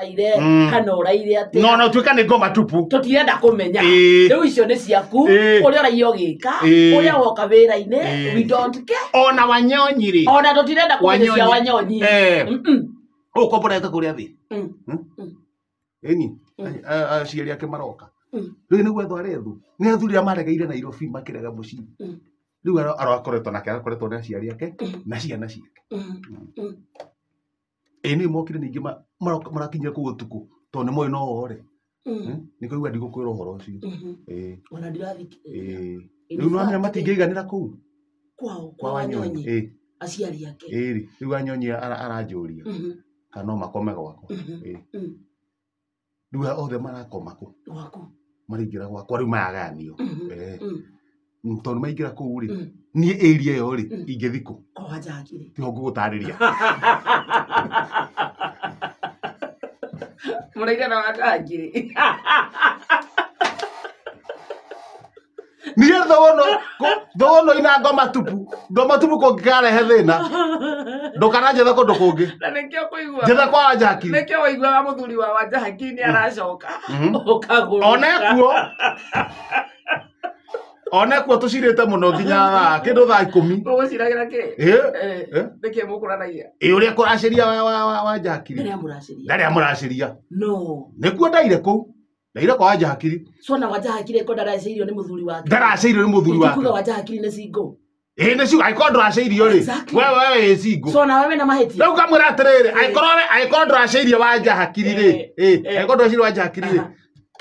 ire mm. kana uraire ati no no tuika ni ngoma tupu tutirenda kumenya riu icio ni ciaku uria uraiya ugika uria woka wira-ini we don't care ona wanyonyiri ona tutirenda kumenya wanyonyi ukombora eka kuria thi eni aciari ake maroka mm. riu niguo ethware thu ni athuri a maregeire nairobi makirega mucii mm. riu arokoretwo nake akoretwo ni aciari ake mm. na ciana ciake hmm ä nä mokire ningä marakinyia kå gå tukå tondå nä moä no ore mm. hmm? nä kaigua ndigå kwä ra å horo å cio mm-hmm. ona ndirathiä rä u namenya matingä iganä ra kå u kwao kwa wanyonyi aciari ake ä rä u anyonyi aranjå ria mm-hmm. kana no makome gwakwa rä u othe marakoma kå maraingä ra gwakwa rä u mayaganio mm-hmm. mm. mm, tondå maingä ra kå u rä niä ä ria ä yo rä ingä thikå tihongå gå tarä ria muraire na watangiri ah, nirä thogono ina ngoma tupu ngoma tupu kå ngä karehe thä na ndå kana kå ndå kå ngä na kwa wanjaki nä kä waiguaga må thuri wa wanjahaki aracoka å mhm. kagå onekuo onekuo tå cirä muno nginya thaa kä ndå thaa ikå mi må gå ciragä ra kä eh, nä kä må kå ranagia å rä a kå racä ria wa njakiri ndarä a må racä ria nä kuo ndaire kå u ndaire kwa wanjakiri cona wanjakiri ko ndaracä irio nä må thuri wake ndaracä irio nä wake kuga wanjakiri nä cingå ä nä ciuga agäkorwo ndå racä irio rä wewe ä cingå cona wewe na mahä tia rä u ngamwä ra atä rä rä agäkorwo ndå racä irio wanjakiri rä agäkorwo ndå racä irio wanjakiri rä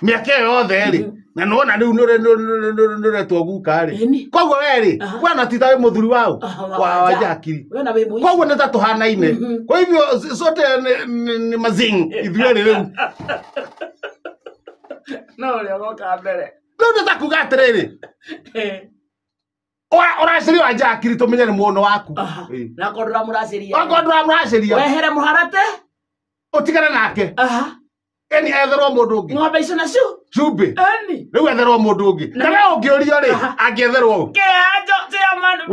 miaka ä yothe rä na nona rä u nä retwo guka rä koguo we rä wena tita wä må thuri wau wa jakiri koguo nä ta tå hanaine kwa hivyo sote ni mazing ithuerä rä u no å rä a goka mbere rä u nä ta kuga atä rä rä ũracĩria wa njakiri tũmenye nĩ muono waku nakondå ramå racĩria wehere mũharate ũtigane nake Aha eni etherwo mundu ungi ngombe icio nacio cumbi riu etherwo mundu ungi kana ungiurio ri angietherwo u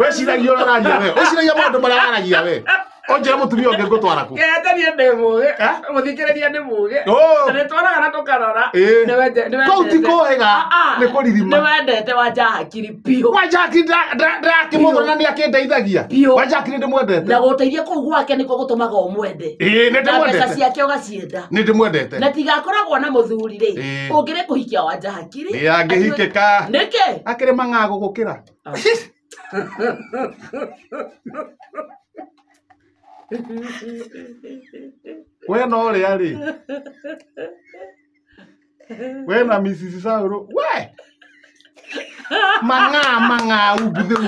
weciragia uraria we uciragia maundu maria aragia we onjä må tumia å ngä ngå twara kå tenie ndä må gä må thikä rä ria ndä må gä nä twaraga na tå karora kau ti kå hä ga nä kå ririma nä wendete wa piå wanjahakiri ndakä må thona na nä akä ndeithagia wanjahakiri ndä mwendete na gå teithia kå u gwake nä kwo gå tå maga å mwende na mbeca ciake å gacienda nä ndä mwendete na tigakoragwo na må thuri rä å ngä rä kå hikia wanjahakiri ä angä hikä ka nä kä akä rä mang'agå gå kä ra ah. we no ria ri we na Mrs. Sauro we mang'aa kä a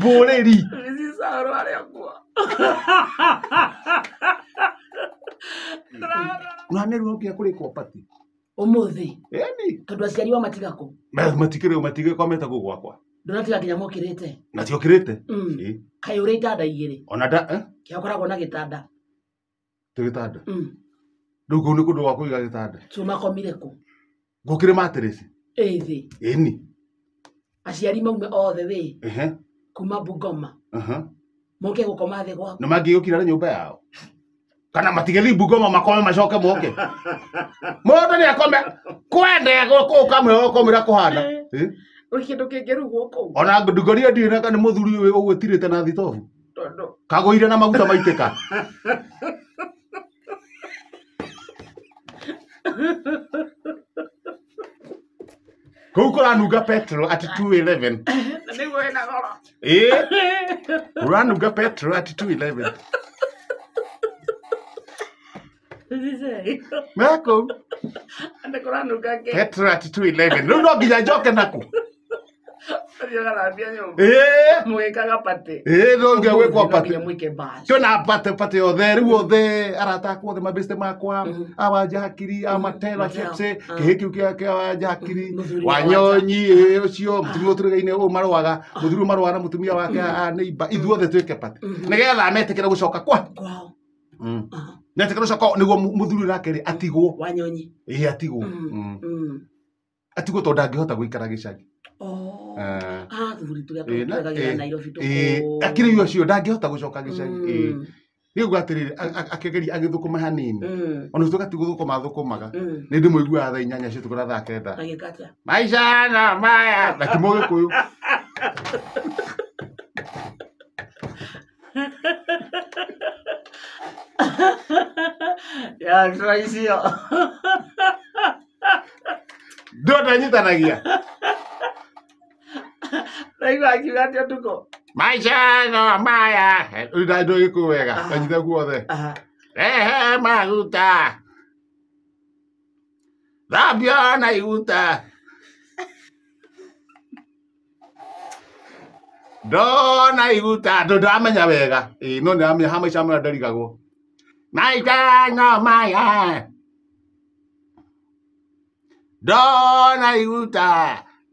kå rä nĩwamĩrwo ngia kũrĩ kopati ũmũthĩ tondå aciari wa matigakũ kwa matigĩkomete gå gwakwa ndonatiga nginya mukirite na tio kirite mm. e. kai uri itanda igiri ona da eh? kia koragwo na gitanda tu gitanda mm. riu kuu ni kundu gwa kuiga gitanda cuma komire ku ngukire matirisi ezi eni aciari maume othe wi uh -huh. kuma bugoma uh -huh. moke gukoma thi gwaku ni mangiukira na nyumba yao kana matigeli bugoma makome macoke moke mundu ni akome kwende gukamwira gukomira kuhana eh? kindu kingi riu ona ndugoria ndirä naka nä må thuri å gwä tirä te na thitobu kagå ire na maguta maitä ka kå u kå ranunga petro at 211 å petro at 211 petro at 211 rä u no nginya njoke nakå ndongewekwo twe na mbate mbate yothe rä u othe othe makwa kä hä kä u kä wanyonyi å cio må tå rä gaine å marwaga må thuri å marwaga na må tumia wake ithuothe twä ke nä getha metä kä re gå coka kwa kä gå coka nä må thuri atigwo atigwo atigwo tondå angä hota gå ikara gä cagi Oh. Uh, ah thuri turia twegagĩra Nairobi tũkũ. Akĩrĩ irio cio ndangĩhota gũcoka gĩcagi. Rĩu gwatirĩrĩ akĩgeria agĩthũkũma hanini. Ona tũgati gũthũkũma thũkũmaga. Nĩ ndĩmũiguaga thaa inyanya cio tũkora tha kenda. Maica na maya. Na kimo gĩkũyũ. Ya, tũraicio. Ndio ndanyitanagia waiguakiuga atia tuko maica no maya ndaindå gä wega kanyitha guothe rehe maguta thambia na iguta ndona iguta ndå ndamenya wega ä no nä ha maica mara ndarigagwo maica no maya ndona iguta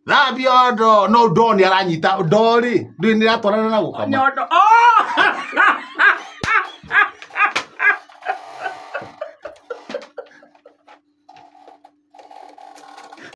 thambia ndo no ndo nä aranyita ndo rä ndä nä ratwarana na gå kama